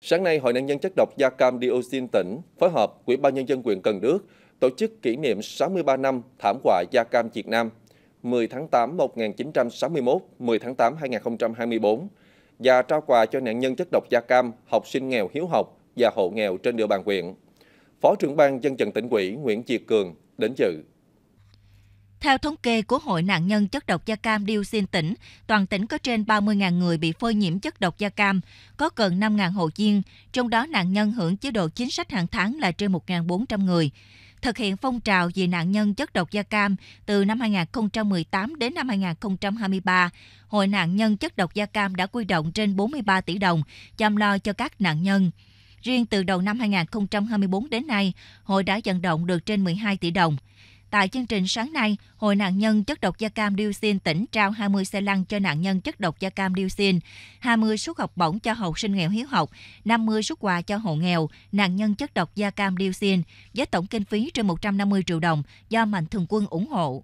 Sáng nay, Hội nạn nhân chất độc da cam dioxin tỉnh phối hợp Ủy ban nhân dân quyền Cần Đước tổ chức kỷ niệm 63 năm thảm họa da cam Việt Nam 10 tháng 8 1961, 10 tháng 8 2024 và trao quà cho nạn nhân chất độc da cam, học sinh nghèo hiếu học và hộ nghèo trên địa bàn huyện. Phó trưởng ban dân vận tỉnh ủy Nguyễn Việt Cường đến dự. Theo thống kê của Hội nạn nhân chất độc da cam Dioxin tỉnh, toàn tỉnh có trên 30.000 người bị phơi nhiễm chất độc da cam, có gần 5.000 hộ chiên, trong đó nạn nhân hưởng chế độ chính sách hàng tháng là trên 1.400 người thực hiện phong trào vì nạn nhân chất độc da cam từ năm 2018 đến năm 2023, Hội nạn nhân chất độc da cam đã quy động trên 43 tỷ đồng chăm lo cho các nạn nhân. Riêng từ đầu năm 2024 đến nay, hội đã vận động được trên 12 tỷ đồng. Tại chương trình sáng nay, Hội nạn nhân chất độc da cam dioxin tỉnh trao 20 xe lăn cho nạn nhân chất độc da cam dioxin, 20 suất học bổng cho học sinh nghèo hiếu học, 50 suất quà cho hộ nghèo, nạn nhân chất độc da cam dioxin với tổng kinh phí trên 150 triệu đồng do Mạnh Thường Quân ủng hộ.